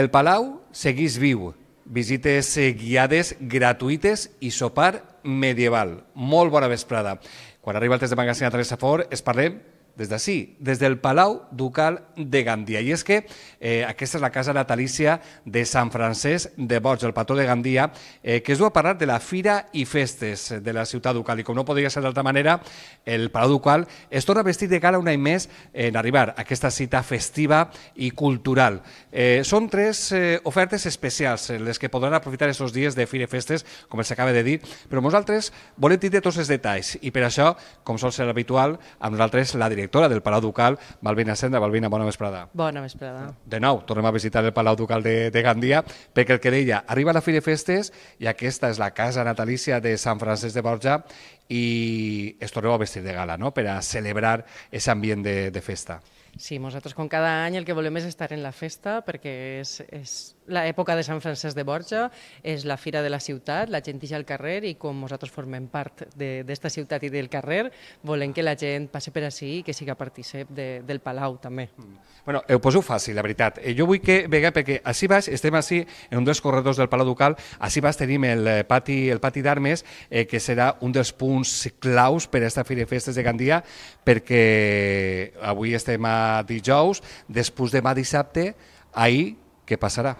El Palau segueix viu. Visites guiades gratuïtes i sopar medieval. Molt bona vesprada. Quan arriba el test de magazine a Teresa Fort, es parlem des d'ací, des del Palau Ducal de Gandia. I és que eh, aquesta és la casa natalícia de Sant Francesc de Boig, el pató de Gandia, eh, que es du a parlar de la fira i festes de la ciutat ducal. I com no podria ser d'altra manera, el Palau Ducal es torna vestit de cara un any més en arribar a aquesta cita festiva i cultural. Eh, són tres eh, ofertes especials, les que podran aprofitar aquests dies de fira i festes, com els acaba de dir, però nosaltres volem tindre tots els detalls i per això, com sol ser habitual, amb nosaltres la directora directora del Palau Ducal, Balbina Senda. Balbina, bona vesprada. Bona vesprada. De nou, tornem a visitar el Palau Ducal de, de Gandia, perquè el que deia, arriba la Fira Festes i aquesta és la casa natalícia de Sant Francesc de Borja i es torneu a vestir de gala no? per a celebrar aquest ambient de, de festa. Sí, nosaltres com cada any el que volem és estar en la festa perquè és, és l'època de Sant Francesc de Borja, és la fira de la ciutat, la gent ix al carrer i com nosaltres formem part d'esta ciutat i del carrer, volem que la gent passe per ací i que siga partícip de, del Palau també. Mm. Bueno, eh, ho poso fàcil, la veritat. Eh, jo vull que vega perquè així vas, estem així en un dels corredors del Palau Ducal, així vas tenim el eh, pati, el pati d'armes, eh, que serà un dels punts claus per a aquesta Fira de Festes de Gandia, perquè avui estem a dijous, després demà dissabte, ahir què passarà?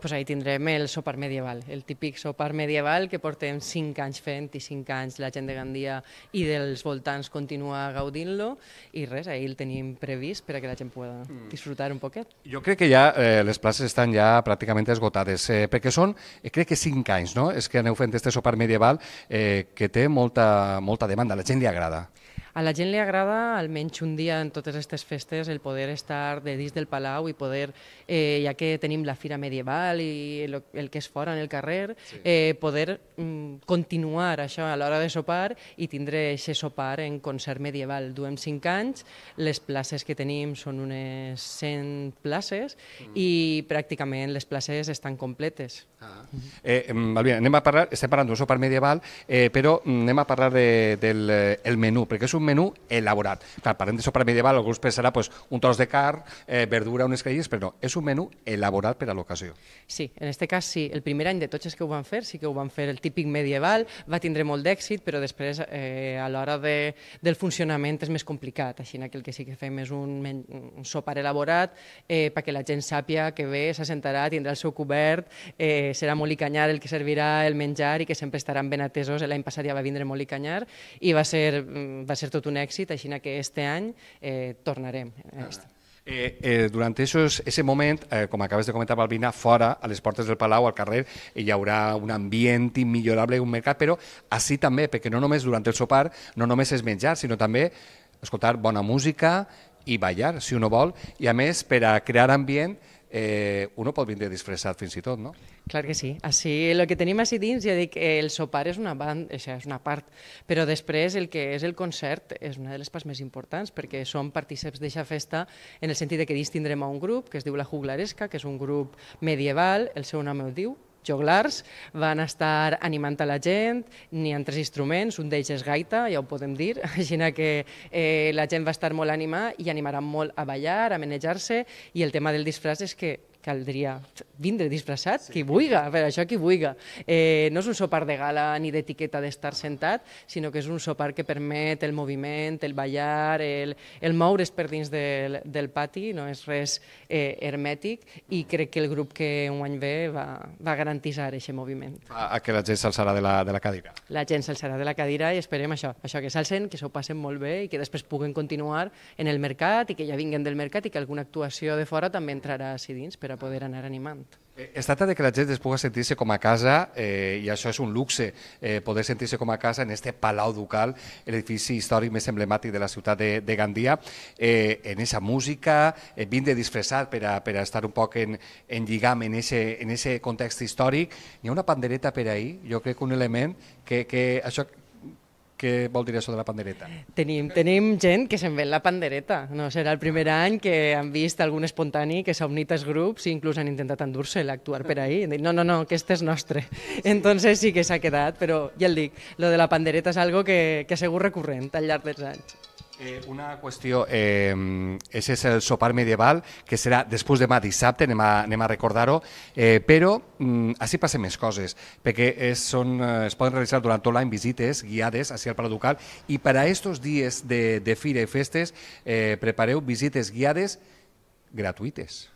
pues ahí tindrem el sopar medieval, el típic sopar medieval que portem 5 anys fent i 5 anys la gent de Gandia i dels voltants continua gaudint-lo i res, ahir el tenim previst per a que la gent pugui mm. disfrutar un poquet. Jo crec que ja eh, les places estan ja pràcticament esgotades, eh, perquè són, eh, crec que 5 anys, no? És que aneu fent este sopar medieval eh, que té molta, molta demanda, la gent li agrada. A la gent li agrada, almenys un dia en totes aquestes festes, el poder estar de dins del Palau i poder, eh, ja que tenim la fira medieval i el, el que és fora en el carrer, sí. eh, poder mm, continuar això a l'hora de sopar i tindre aquest sopar en concert medieval. Duem cinc anys, les places que tenim són unes 100 places mm. i pràcticament les places estan completes. Ah. Eh, val Eh, anem a parlar, estem parlant d'un sopar medieval, eh, però mm, anem a parlar de, del eh, el menú, perquè és un un menú elaborat. Clar, parlem de sopar medieval, algú us pensarà pues, un tros de car, eh, verdura, unes creïlles, però no, és un menú elaborat per a l'ocasió. Sí, en este cas sí. El primer any de tots els que ho van fer, sí que ho van fer el típic medieval, va tindre molt d'èxit, però després eh, a l'hora de, del funcionament és més complicat, així que el que sí que fem és un, men un sopar elaborat eh, perquè la gent sàpia que ve, s'assentarà, tindrà el seu cobert, eh, serà molt i canyar el que servirà el menjar i que sempre estaran ben atesos. L'any passat ja va vindre molt i canyar i va ser, mm, va ser ser tot un èxit, així que este any eh, tornarem. Ah. Eh, eh, durant esos, ese moment, eh, com acabes de comentar, Balbina, fora, a les portes del Palau, al carrer, hi haurà un ambient immillorable, un mercat, però així també, perquè no només durant el sopar, no només és menjar, sinó també escoltar bona música i ballar, si uno vol, i a més, per a crear ambient, eh, uno pot vindre disfressat fins i tot, no? Clar que sí. Així, el que tenim així dins, ja dic, eh, el sopar és una, band, és una part, però després el que és el concert és una de les parts més importants perquè som partíceps d'aquesta festa en el sentit de que dins tindrem un grup que es diu La Juglaresca, que és un grup medieval, el seu nom ho diu, joglars van estar animant a la gent, ni amb tres instruments, un d'ells és gaita, ja ho podem dir, així que eh, la gent va estar molt animada i animaran molt a ballar, a manejar-se, i el tema del disfraç és que caldria vindre disfressat, sí. qui vulga, per això qui vulga. Eh, no és un sopar de gala ni d'etiqueta d'estar sentat, sinó que és un sopar que permet el moviment, el ballar, el, el moure's per dins del, del pati, no és res eh, hermètic, i crec que el grup que un any ve va, va garantitzar aquest moviment. A, a que la gent s'alçarà de, la, de la cadira. La gent s'alçarà de la cadira i esperem això, això que s'alcen, que s'ho passen molt bé i que després puguen continuar en el mercat i que ja vinguen del mercat i que alguna actuació de fora també entrarà així dins, però per a poder anar animant. Es eh, tracta de que la gent es pugui sentir-se com a casa eh, i això és un luxe, eh, poder sentir-se com a casa en este Palau Ducal, l'edifici històric més emblemàtic de la ciutat de, de Gandia, eh, en aquesta música, eh, vint de disfressat per a, per a estar un poc en, en lligam en ese, en ese context històric. Hi ha una pandereta per ahir, jo crec que un element que, que això què vol dir això de la pandereta? Tenim, tenim gent que se'n ve la pandereta. No serà el primer ah. any que han vist algun espontani que s'ha unit als grups i inclús han intentat endur-se l'actuar per ahir. Han dit, no, no, no, aquest és nostre. Entonces sí que s'ha quedat, però ja el dic, lo de la pandereta és algo que, que segur recurrent al llarg dels anys. Eh, una qüestió, eh, ese és el sopar medieval, que serà després demà dissabte, anem a, anem a recordar-ho, eh, però mm, així passen més coses, perquè és, són, eh, es poden realitzar durant tot l'any visites guiades així al Palau Ducal i per a estos dies de, de fira i festes eh, prepareu visites guiades gratuïtes.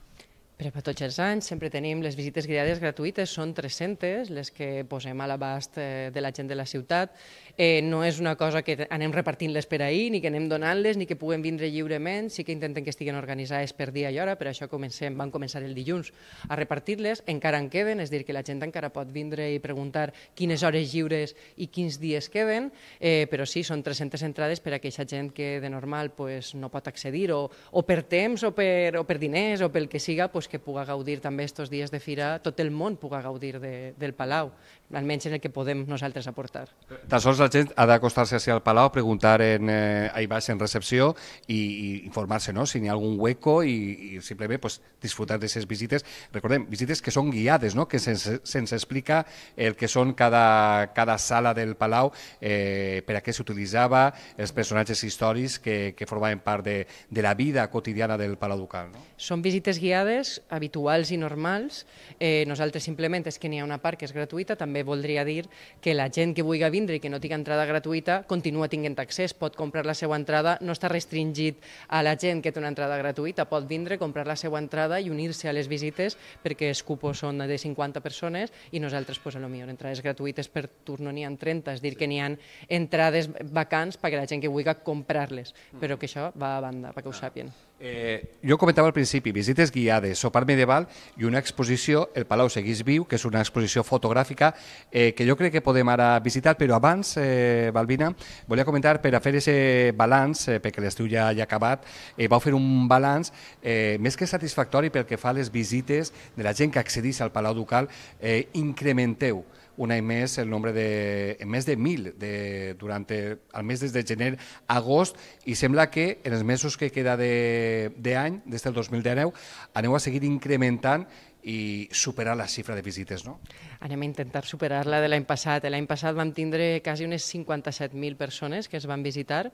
Per a tots els anys sempre tenim les visites guiades gratuïtes, són 300 les que posem a l'abast eh, de la gent de la ciutat. Eh, no és una cosa que anem repartint-les per ahir, ni que anem donant-les, ni que puguem vindre lliurement, sí que intenten que estiguen organitzades per dia i hora, per això comencem, van començar el dilluns a repartir-les, encara en queden, és dir, que la gent encara pot vindre i preguntar quines hores lliures i quins dies queden, eh, però sí, són 300 entrades per a aquesta gent que de normal pues, no pot accedir, o, o per temps, o per, o per diners, o pel que siga, pues, que puga gaudir també estos dies de fira, tot el món puga gaudir de, del Palau, almenys és el que podem nosaltres aportar. Tan sols la gent ha d'acostar-se al Palau, preguntar en, eh, ahir baix en recepció i, i informar-se no? si n'hi ha algun hueco i, i simplement pues, disfrutar de ses visites. Recordem, visites que són guiades, no? que se'ns se explica el que són cada, cada sala del Palau, eh, per a què s'utilitzava, els personatges històrics que, que formaven part de, de la vida quotidiana del Palau Ducal. No? Són visites guiades habituals i normals. Eh, nosaltres simplement és que n'hi ha una part que és gratuïta, també voldria dir que la gent que vulgui vindre i que no tingui entrada gratuïta continua tinguent accés, pot comprar la seva entrada, no està restringit a la gent que té una entrada gratuïta, pot vindre, comprar la seva entrada i unir-se a les visites perquè els cupos són de 50 persones i nosaltres, pues, a lo millor, entrades gratuïtes per turno n'hi ha 30, és dir, que n'hi ha entrades vacants perquè la gent que vulgui comprar-les, però mm. que això va a banda, perquè ho sàpien. Eh, jo comentava al principi, visites guiades, sopar medieval i una exposició, el Palau Seguís Viu, que és una exposició fotogràfica eh, que jo crec que podem ara visitar, però abans, eh, Balbina, volia comentar per a fer aquest balanç, eh, perquè l'estiu ja ha acabat, eh, vau fer un balanç eh, més que satisfactori pel que fa a les visites de la gent que accedeix al Palau Ducal, eh, incrementeu un any més el nombre de més de 1.000 de, durant el mes des de gener a agost i sembla que en els mesos que queda d'any, de, any, des del 2019, aneu a seguir incrementant i superar la xifra de visites, no? Anem a intentar superar la de l'any passat. L'any passat vam tindre quasi unes 57.000 persones que es van visitar.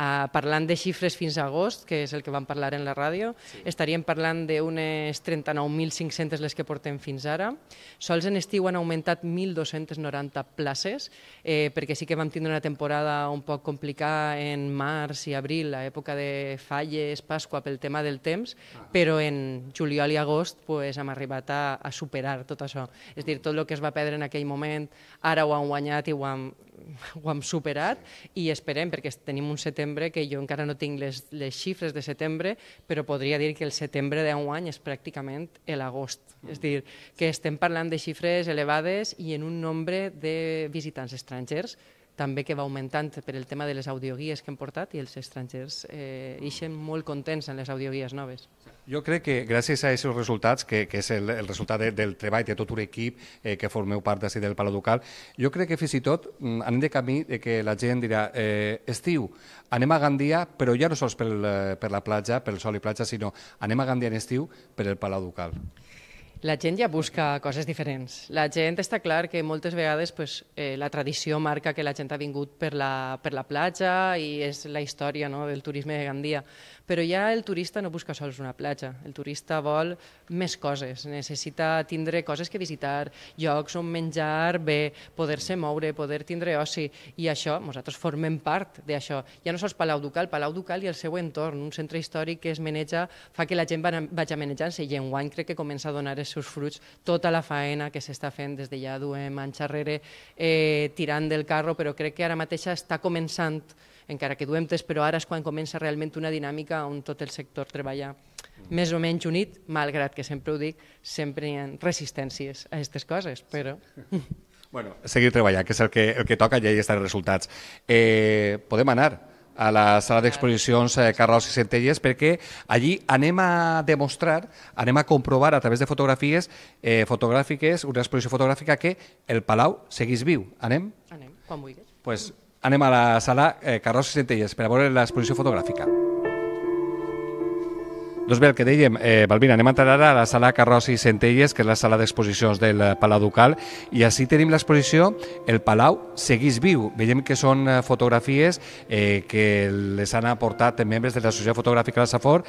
Uh, parlant de xifres fins a agost, que és el que vam parlar en la ràdio, sí. estaríem parlant d'unes 39.500 les que portem fins ara. Sols en estiu han augmentat 1.290 places, eh, perquè sí que vam tindre una temporada un poc complicada en març i abril, a època de falles, Pasqua, pel tema del temps, ah. però en juliol i agost pues, hem arribat a, a superar tot això. És a dir, tot el que es va perdre en aquell moment, ara ho han guanyat i ho han, ho hem superat i esperem, perquè tenim un setembre que jo encara no tinc les, les xifres de setembre, però podria dir que el setembre d'un any és pràcticament l'agost. Mm. És dir, que estem parlant de xifres elevades i en un nombre de visitants estrangers també que va augmentant per el tema de les audioguies que hem portat i els estrangers eh, eixen molt contents en les audioguies noves. Jo crec que gràcies a aquests resultats, que, que és el, el resultat de, del treball de tot un equip eh, que formeu part d'ací del Palau Ducal, jo crec que fins i tot mm, anem de camí de que la gent dirà eh, estiu, anem a Gandia, però ja no sols per, eh, per la platja, pel sol i platja, sinó anem a Gandia en estiu per el Palau Ducal la gent ja busca coses diferents. La gent està clar que moltes vegades pues, eh, la tradició marca que la gent ha vingut per la, per la platja i és la història no, del turisme de Gandia. Però ja el turista no busca sols una platja, el turista vol més coses, necessita tindre coses que visitar, llocs on menjar bé, poder-se moure, poder tindre oci, i això, nosaltres formem part d'això. Ja no sols Palau Ducal, Palau Ducal i el seu entorn, un centre històric que es maneja, fa que la gent vagi manejant-se i guany crec que comença a donar els seus fruits tota la faena que s'està fent des de ja duem anys arrere eh, tirant del carro, però crec que ara mateix està començant, encara que duem tres, però ara és quan comença realment una dinàmica on tot el sector treballa mm. més o menys unit, malgrat que sempre ho dic, sempre hi ha resistències a aquestes coses, però... Bueno, seguir treballant, que és el que, el que toca i ja hi estan els resultats. Eh, podem anar a la sala d'exposicions eh, Carles i Centelles, perquè allí anem a demostrar, anem a comprovar a través de fotografies eh, fotogràfiques, una exposició fotogràfica que el Palau segueix viu. Anem? Anem, quan vulguis. Pues anem a la sala eh, Carles i Centelles per a veure l'exposició fotogràfica. Doncs bé, el que dèiem, eh, Balbina, anem a entrar ara a la sala Carròs i Centelles, que és la sala d'exposicions del eh, Palau Ducal, i així tenim l'exposició El Palau seguís viu. Veiem que són eh, fotografies eh, que les han aportat eh, membres de l'Associació Fotogràfica de la Safor.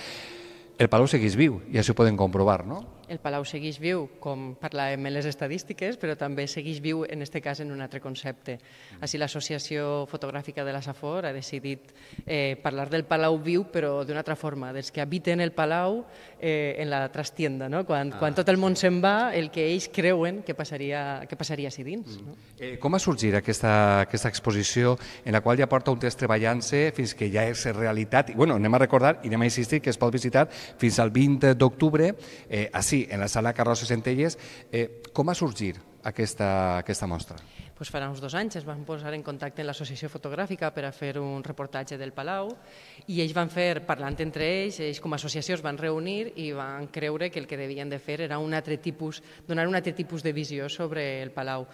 El Palau seguís viu, i així ho poden comprovar, no? El Palau segueix viu, com parlàvem en les estadístiques, però també segueix viu, en aquest cas, en un altre concepte. Mm. Així l'Associació Fotogràfica de la Safor ha decidit eh, parlar del Palau viu, però d'una altra forma, dels que habiten el Palau eh, en la trastienda. No? Quan, ah. quan tot el món se'n va, el que ells creuen que passaria, que passaria així dins. Mm. No? Eh, com ha sorgit aquesta, aquesta exposició en la qual ja porta un temps treballant-se fins que ja és realitat? I, bueno, anem a recordar i anem a insistir que es pot visitar fins al 20 d'octubre eh, així en la sala Carlos i Centelles. Eh, com va sorgir aquesta, aquesta mostra? Pues farà uns dos anys es van posar en contacte amb l'associació fotogràfica per a fer un reportatge del Palau i ells van fer, parlant entre ells, ells com a associació es van reunir i van creure que el que devien de fer era un altre tipus, donar un altre tipus de visió sobre el Palau.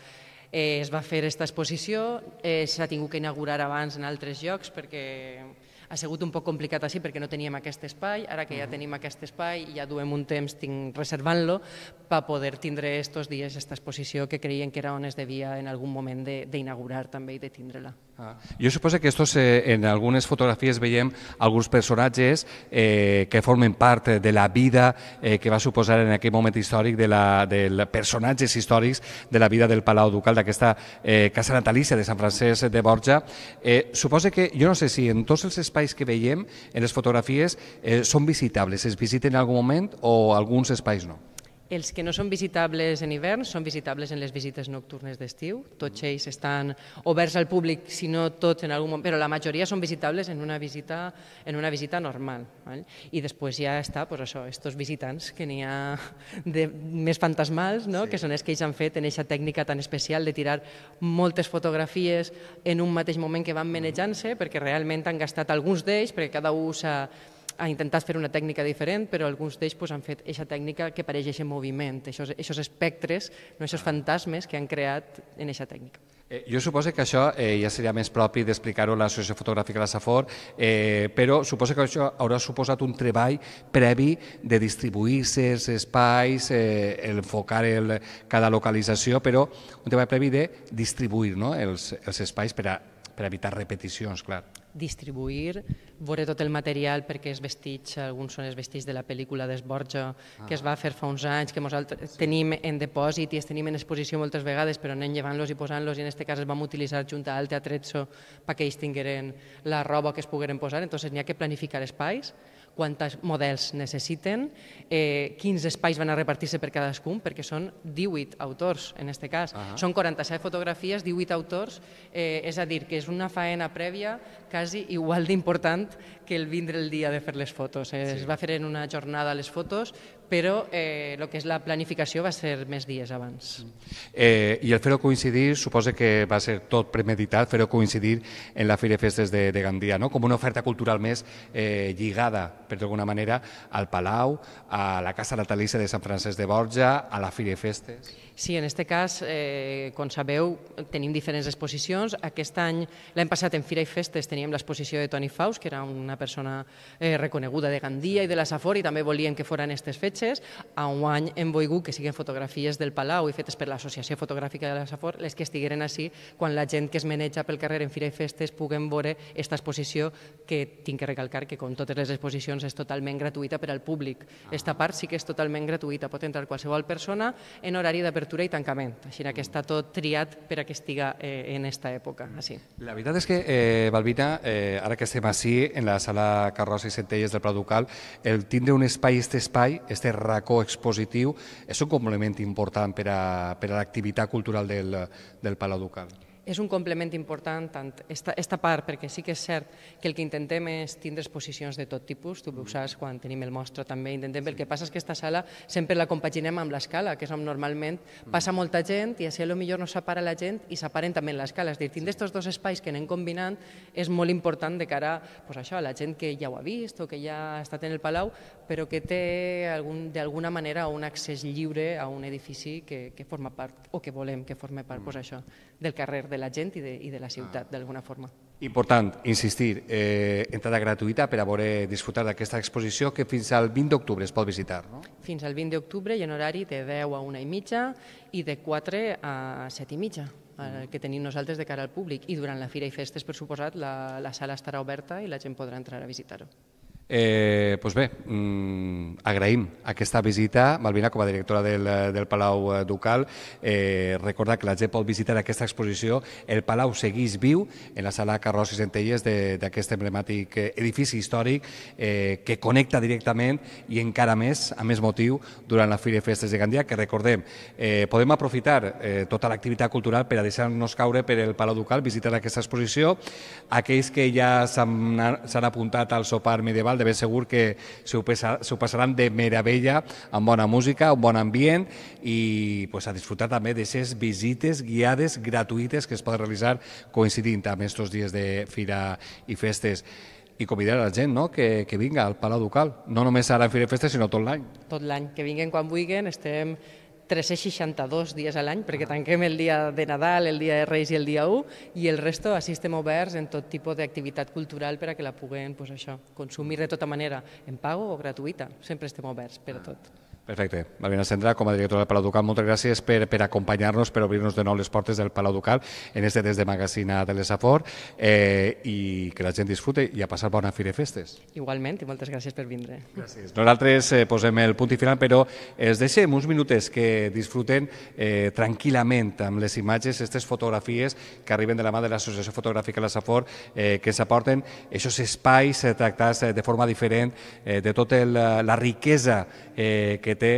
Eh, es va fer aquesta exposició, eh, s'ha tingut que inaugurar abans en altres llocs perquè ha sigut un poc complicat així perquè no teníem aquest espai, ara que ja tenim aquest espai ja duem un temps reservant-lo per poder tindre aquests dies aquesta exposició que creien que era on es devia en algun moment d'inaugurar també i de tindre-la. Ah. Jo suposo que estos, eh, en algunes fotografies veiem alguns personatges eh, que formen part de la vida eh, que va suposar en aquell moment històric de la, de personatges històrics de la vida del Palau Ducal, d'aquesta eh, casa natalícia de Sant Francesc de Borja. Eh, suposo que, jo no sé si en tots els espais que veiem, en les fotografies, eh, són visitables, es visiten en algun moment o alguns espais no? Els que no són visitables en hivern són visitables en les visites nocturnes d'estiu. Tots ells estan oberts al públic, si no tots en algun moment, però la majoria són visitables en una visita, en una visita normal. Val? I després ja està, pues això, estos visitants que n'hi ha de, més fantasmals, no? sí. que són els que ells han fet en aquesta tècnica tan especial de tirar moltes fotografies en un mateix moment que van menejant-se, perquè realment han gastat alguns d'ells, perquè cada un s'ha ha intentat fer una tècnica diferent, però alguns d'ells pues, doncs, han fet aquesta tècnica que pareix aquest moviment, aquests espectres, no aquests ah. fantasmes que han creat en aquesta tècnica. Eh, jo suposo que això eh, ja seria més propi d'explicar-ho a l'Associació Fotogràfica de la Safor, eh, però suposo que això haurà suposat un treball previ de distribuir certs espais, eh, enfocar el, cada localització, però un treball previ de distribuir no? els, els espais per a, per evitar repeticions, clar distribuir, veure tot el material perquè és vestits, alguns són els vestits de la pel·lícula d'Esborja que es va ah. fer fa uns anys, que nosaltres sí. tenim en depòsit i es tenim en exposició moltes vegades, però anem llevant-los i posant-los i en aquest cas es vam utilitzar junta al Teatrezzo perquè ells tingueren la roba que es pogueren posar, entonces n'hi ha que planificar espais, quants models necessiten, eh, quins espais van a repartir-se per cadascun, perquè són 18 autors, en aquest cas. Uh -huh. Són 47 fotografies, 18 autors, eh, és a dir, que és una faena prèvia quasi igual d'important que el vindre el dia de fer les fotos. Eh? Sí. Es va fer en una jornada les fotos, però eh, que és la planificació va ser més dies abans. Mm. Eh, I el fer-ho coincidir, suposa que va ser tot premeditat, fer-ho coincidir en la Fira Festes de, de Gandia, no? com una oferta cultural més eh, lligada, per d'alguna manera, al Palau, a la Casa Natalícia de Sant Francesc de Borja, a la Fira Festes... Sí, en aquest cas, eh, com sabeu, tenim diferents exposicions. Aquest any, l'any passat en Fira i Festes teníem l'exposició de Toni Faust, que era una persona eh, reconeguda de Gandia i de la Safor, i també volien que foren aquestes fetges. A un any hem volgut que siguin fotografies del Palau i fetes per l'Associació Fotogràfica de la Safor, les que estigueren així quan la gent que es meneja pel carrer en Fira i Festes puguen veure aquesta exposició que tinc que recalcar que com totes les exposicions és totalment gratuïta per al públic. Ah. Esta part sí que és totalment gratuïta, pot entrar qualsevol persona en horari d'apertura obertura i tancament. Així que està tot triat per a que estiga eh, en aquesta època. Així. La veritat és que, eh, Balbina, eh, ara que estem així, en la sala Carrossa i Centelles del Prat Ducal, el tindre un espai, aquest espai, este racó expositiu, és un complement important per a, per a l'activitat cultural del, del Palau Ducal és un complement important tant esta, esta part, perquè sí que és cert que el que intentem és tindre exposicions de tot tipus, tu ho mm-hmm. saps, quan tenim el mostre també intentem, sí. el que passa és que aquesta sala sempre la compaginem amb l'escala, que és on normalment mm. passa molta gent i així a lo millor no separa la gent i separen també l'escala, és a dir, tindre aquests dos espais que anem combinant és molt important de cara pues, això, a la gent que ja ho ha vist o que ja ha estat en el Palau, però que té algun, d'alguna manera un accés lliure a un edifici que, que forma part, o que volem que forme part, pues, mm. això, del carrer, de de la gent i de, i de la ciutat, ah. d'alguna forma. Important, insistir, eh, entrada gratuïta per a poder disfrutar d'aquesta exposició que fins al 20 d'octubre es pot visitar, no? Fins al 20 d'octubre i en horari de 10 a 1 i mitja i de 4 a 7 i mitja eh, mm. que tenim nosaltres de cara al públic i durant la Fira i Festes, per suposat, la, la sala estarà oberta i la gent podrà entrar a visitar-ho. Eh, doncs bé, mm, agraïm aquesta visita. Malvina, com a directora del, del Palau Ducal, eh, recorda que la gent pot visitar aquesta exposició. El Palau seguís viu en la sala Carros i Centelles d'aquest emblemàtic edifici històric eh, que connecta directament i encara més, a més motiu, durant la Fira i Festes de Gandia, que recordem, eh, podem aprofitar eh, tota l'activitat cultural per a deixar-nos caure per el Palau Ducal, visitar aquesta exposició. Aquells que ja s'han apuntat al sopar medieval de ben segur que s'ho passaran de meravella amb bona música, un bon ambient i pues, a disfrutar també d'aquestes visites guiades gratuïtes que es poden realitzar coincidint amb aquests dies de fira i festes i convidar a la gent no? que, que vinga al Palau Ducal, no només ara en Fira i Festes, sinó tot l'any. Tot l'any, que vinguin quan vulguin, estem 362 dies a l'any, perquè ah. tanquem el dia de Nadal, el dia de Reis i el dia 1, i el resto assistem oberts en tot tipus d'activitat cultural per a que la puguem pues, això, consumir de tota manera, en pago o gratuïta. Sempre estem oberts per a ah. tot. Perfecte. Marina Sendra, com a directora del Palau Ducal, moltes gràcies per, per acompanyar-nos, per obrir-nos de nou les portes del Palau Ducal en este des de Magazina de l'Esafor eh, i que la gent disfrute i a passar bona Fire Festes. Igualment, i moltes gràcies per vindre. Gràcies. Nosaltres eh, posem el punt i final, però es deixem uns minutets que disfruten eh, tranquil·lament amb les imatges, aquestes fotografies que arriben de la mà de l'Associació Fotogràfica de l'Esafor, eh, que s'aporten aquests espais eh, tractats eh, de forma diferent eh, de tota la, la riquesa eh, que té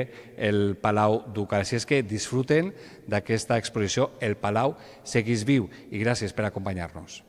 el Palau Ducal. Així és que disfruten d'aquesta exposició El Palau seguís viu i gràcies per acompanyar-nos.